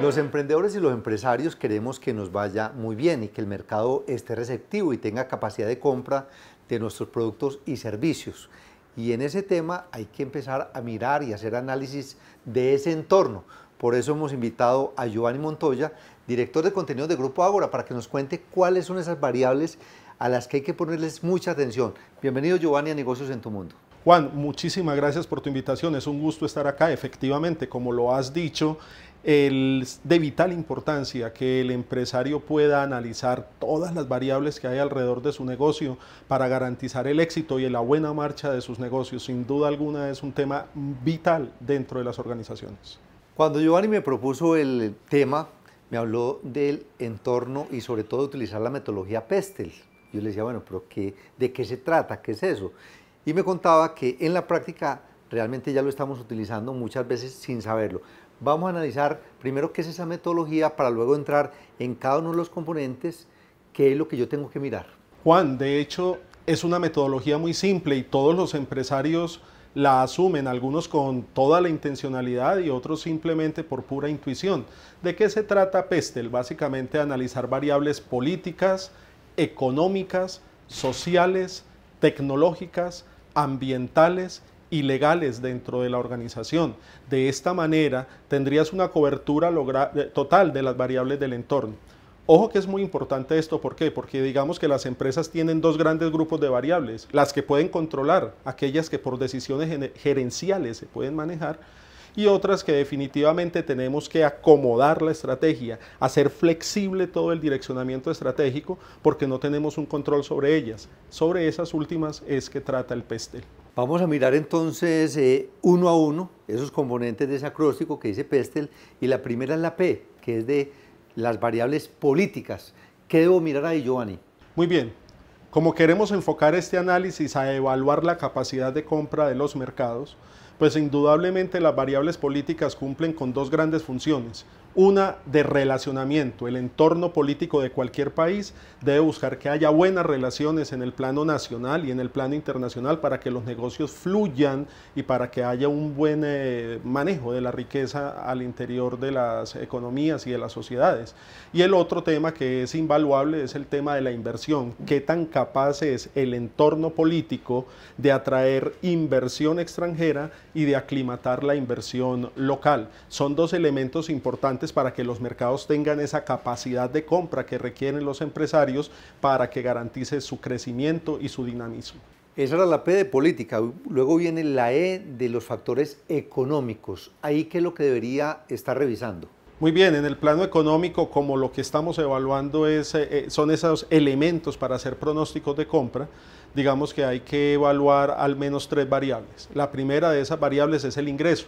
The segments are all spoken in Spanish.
Los emprendedores y los empresarios queremos que nos vaya muy bien y que el mercado esté receptivo y tenga capacidad de compra de nuestros productos y servicios. Y en ese tema hay que empezar a mirar y hacer análisis de ese entorno. Por eso hemos invitado a Giovanni Montoya, director de contenidos de Grupo Ágora, para que nos cuente cuáles son esas variables a las que hay que ponerles mucha atención. Bienvenido Giovanni a Negocios en tu Mundo. Juan, muchísimas gracias por tu invitación. Es un gusto estar acá. Efectivamente, como lo has dicho, es de vital importancia que el empresario pueda analizar todas las variables que hay alrededor de su negocio para garantizar el éxito y la buena marcha de sus negocios. Sin duda alguna es un tema vital dentro de las organizaciones. Cuando Giovanni me propuso el tema, me habló del entorno y sobre todo utilizar la metodología PESTEL. Yo le decía, bueno, pero qué, ¿de qué se trata? ¿Qué es eso? Y me contaba que en la práctica realmente ya lo estamos utilizando muchas veces sin saberlo vamos a analizar primero qué es esa metodología para luego entrar en cada uno de los componentes, qué es lo que yo tengo que mirar. Juan, de hecho, es una metodología muy simple y todos los empresarios la asumen, algunos con toda la intencionalidad y otros simplemente por pura intuición. ¿De qué se trata Pestel? Básicamente analizar variables políticas, económicas, sociales, tecnológicas, ambientales ilegales dentro de la organización. De esta manera tendrías una cobertura eh, total de las variables del entorno. Ojo que es muy importante esto, ¿por qué? Porque digamos que las empresas tienen dos grandes grupos de variables, las que pueden controlar, aquellas que por decisiones gerenciales se pueden manejar, y otras que definitivamente tenemos que acomodar la estrategia, hacer flexible todo el direccionamiento estratégico porque no tenemos un control sobre ellas. Sobre esas últimas es que trata el PESTEL. Vamos a mirar entonces eh, uno a uno esos componentes de ese acróstico que dice Pestel y la primera es la P, que es de las variables políticas. ¿Qué debo mirar ahí, Giovanni? Muy bien. Como queremos enfocar este análisis a evaluar la capacidad de compra de los mercados, pues indudablemente las variables políticas cumplen con dos grandes funciones. Una de relacionamiento. El entorno político de cualquier país debe buscar que haya buenas relaciones en el plano nacional y en el plano internacional para que los negocios fluyan y para que haya un buen eh, manejo de la riqueza al interior de las economías y de las sociedades. Y el otro tema que es invaluable es el tema de la inversión. ¿Qué tan capaz es el entorno político de atraer inversión extranjera? y de aclimatar la inversión local. Son dos elementos importantes para que los mercados tengan esa capacidad de compra que requieren los empresarios para que garantice su crecimiento y su dinamismo. Esa era la P de política, luego viene la E de los factores económicos. Ahí qué es lo que debería estar revisando. Muy bien, en el plano económico, como lo que estamos evaluando es, eh, eh, son esos elementos para hacer pronósticos de compra, digamos que hay que evaluar al menos tres variables. La primera de esas variables es el ingreso,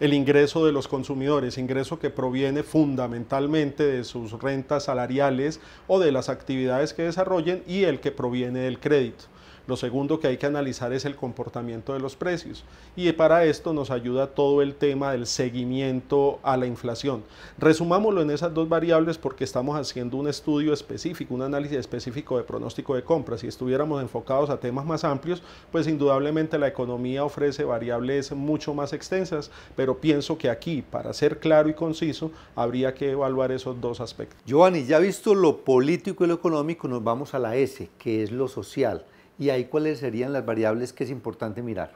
el ingreso de los consumidores, ingreso que proviene fundamentalmente de sus rentas salariales o de las actividades que desarrollen y el que proviene del crédito. Lo segundo que hay que analizar es el comportamiento de los precios y para esto nos ayuda todo el tema del seguimiento a la inflación. Resumámoslo en esas dos variables porque estamos haciendo un estudio específico, un análisis específico de pronóstico de compra. Si estuviéramos enfocados a temas más amplios, pues indudablemente la economía ofrece variables mucho más extensas, pero pienso que aquí, para ser claro y conciso, habría que evaluar esos dos aspectos. Giovanni, ya visto lo político y lo económico, nos vamos a la S, que es lo social y ahí cuáles serían las variables que es importante mirar.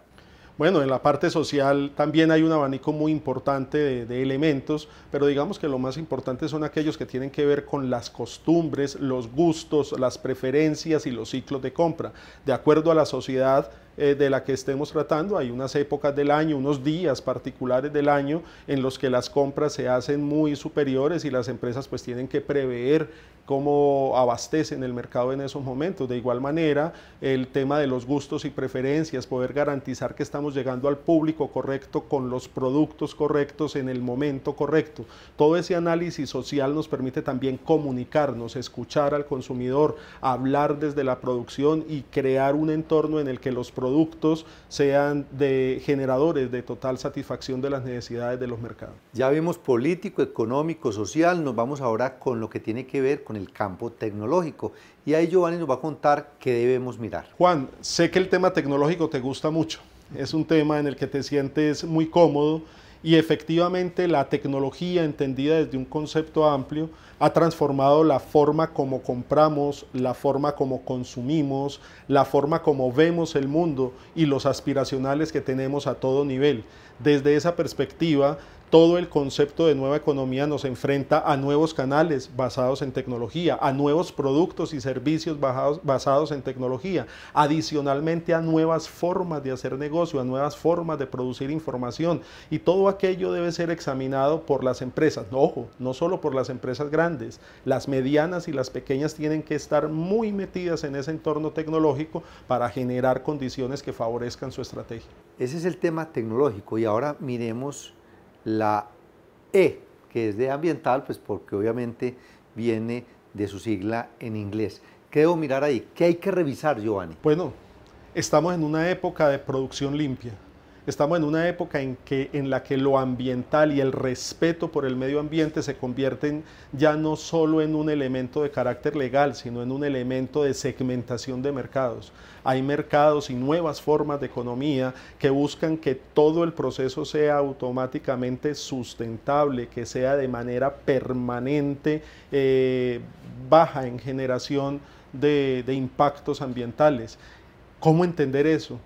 Bueno, en la parte social también hay un abanico muy importante de, elementos, pero digamos que lo más importante son aquellos que tienen que ver con las costumbres, los gustos, las preferencias y los ciclos de compra. De acuerdo a la sociedad, eh, de la que estemos tratando. Hay unas épocas del año, unos días particulares del año en los que las compras se hacen muy superiores y las empresas pues tienen que prever cómo abastecen el mercado en esos momentos. De igual manera, el tema de los gustos y preferencias, poder garantizar que estamos llegando al público correcto con los productos correctos en el momento correcto. Todo ese análisis social nos permite también comunicarnos, escuchar al consumidor, hablar desde la producción y crear un entorno en el que los productos productos sean de generadores de total satisfacción de las necesidades de los mercados. Ya vimos político, económico, social, nos vamos ahora con lo que tiene que ver con el campo tecnológico. Y ahí Giovanni nos va a contar qué debemos mirar. Juan, sé que el tema tecnológico te gusta mucho, es un tema en el que te sientes muy cómodo y efectivamente la tecnología entendida desde un concepto amplio ha transformado la forma como compramos, la forma como consumimos, la forma como vemos el mundo y los aspiracionales que tenemos a todo nivel. Desde esa perspectiva, todo el concepto de nueva economía nos enfrenta a nuevos canales basados en tecnología, a nuevos productos y servicios basados en tecnología, adicionalmente a nuevas formas de hacer negocio, a nuevas formas de producir información. Y todo aquello debe ser examinado por las empresas. Ojo, no solo por las empresas grandes, las medianas y las pequeñas tienen que estar muy metidas en ese entorno tecnológico para generar condiciones que favorezcan su estrategia. Ese es el tema tecnológico y ahora miremos la E, que es de ambiental, pues porque obviamente viene de su sigla en inglés. ¿Qué debo mirar ahí? ¿Qué hay que revisar, Giovanni? Bueno, estamos en una época de producción limpia. Estamos en una época en, la que lo ambiental y el respeto por el medio ambiente se convierten ya no solo en un elemento de carácter legal, sino en un elemento de segmentación de mercados. Hay mercados y nuevas formas de economía que buscan que todo el proceso sea automáticamente sustentable, que sea de manera permanente eh, baja en generación de impactos ambientales. ¿Cómo entender eso?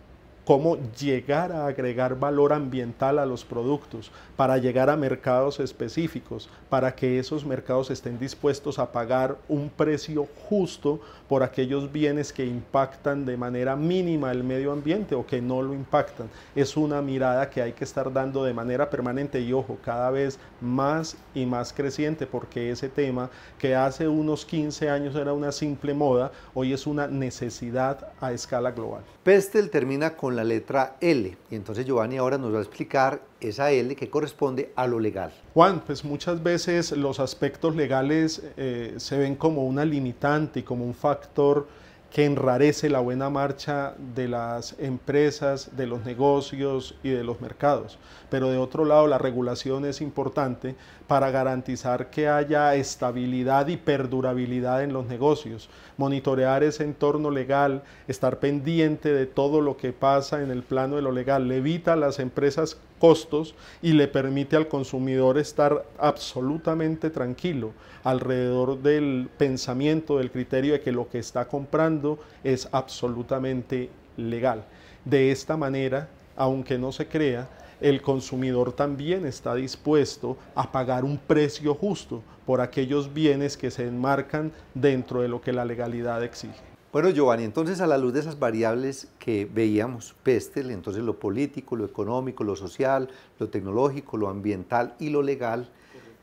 cómo llegar a agregar valor ambiental a los productos, para llegar a mercados específicos, para que esos mercados estén dispuestos a pagar un precio justo por aquellos bienes que impactan de manera mínima el medio ambiente o que no lo impactan. Es una mirada que hay que estar dando de manera permanente y ojo, cada vez más y más creciente, porque ese tema que hace unos 15 años era una simple moda, hoy es una necesidad a escala global. Pestel termina con la letra L. Y entonces Giovanni ahora nos va a explicar esa L que corresponde a lo legal. Juan, pues muchas veces los aspectos legales eh, se ven como una limitante y como un factor que enrarece la buena marcha de las empresas, de los negocios y de los mercados. Pero de otro lado, la regulación es importante para garantizar que haya estabilidad y perdurabilidad en los negocios, monitorear ese entorno legal, estar pendiente de todo lo que pasa en el plano de lo legal, le evita a las empresas costos y le permite al consumidor estar absolutamente tranquilo alrededor del pensamiento, del criterio de que lo que está comprando es absolutamente legal. De esta manera, aunque no se crea, el consumidor también está dispuesto a pagar un precio justo por aquellos bienes que se enmarcan dentro de lo que la legalidad exige. Bueno, Giovanni, entonces a la luz de esas variables que veíamos, Pestel, entonces lo político, lo económico, lo social, lo tecnológico, lo ambiental y lo legal,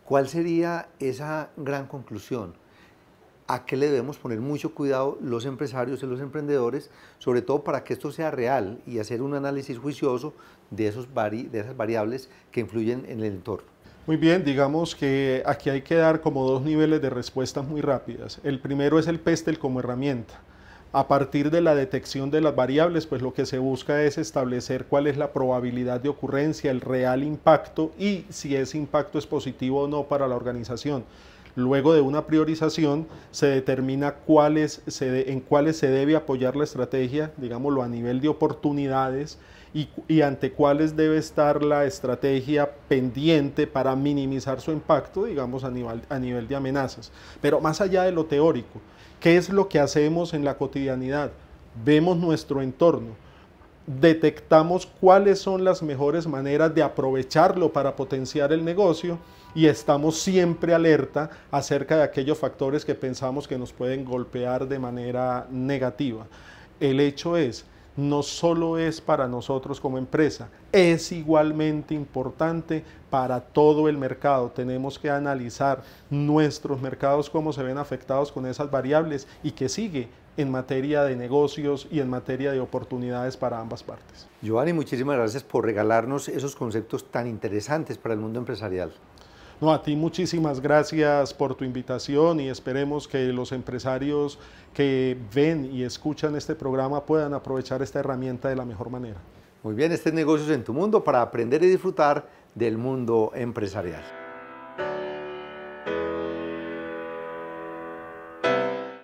¿cuál sería esa gran conclusión? a qué le debemos poner mucho cuidado los empresarios y los emprendedores, sobre todo para que esto sea real y hacer un análisis juicioso de, esos de esas variables que influyen en el entorno. Muy bien, digamos que aquí hay que dar como dos niveles de respuestas muy rápidas. El primero es el PESTEL como herramienta. A partir de la detección de las variables, pues lo que se busca es establecer cuál es la probabilidad de ocurrencia, el real impacto y si ese impacto es positivo o no para la organización. Luego de una priorización se determina en cuáles se debe apoyar la estrategia, digámoslo a nivel de oportunidades, y, ante cuáles debe estar la estrategia pendiente para minimizar su impacto, digamos, a nivel de amenazas. Pero más allá de lo teórico, ¿qué es lo que hacemos en la cotidianidad? Vemos nuestro entorno detectamos cuáles son las mejores maneras de aprovecharlo para potenciar el negocio y estamos siempre alerta acerca de aquellos factores que pensamos que nos pueden golpear de manera negativa. El hecho es, no solo es para nosotros como empresa, es igualmente importante para todo el mercado. Tenemos que analizar nuestros mercados, cómo se ven afectados con esas variables y qué sigue, en materia de negocios y en materia de oportunidades para ambas partes. Giovanni, muchísimas gracias por regalarnos esos conceptos tan interesantes para el mundo empresarial. No, a ti muchísimas gracias por tu invitación y esperemos que los empresarios que ven y escuchan este programa puedan aprovechar esta herramienta de la mejor manera. Muy bien, este es Negocios en tu Mundo para aprender y disfrutar del mundo empresarial.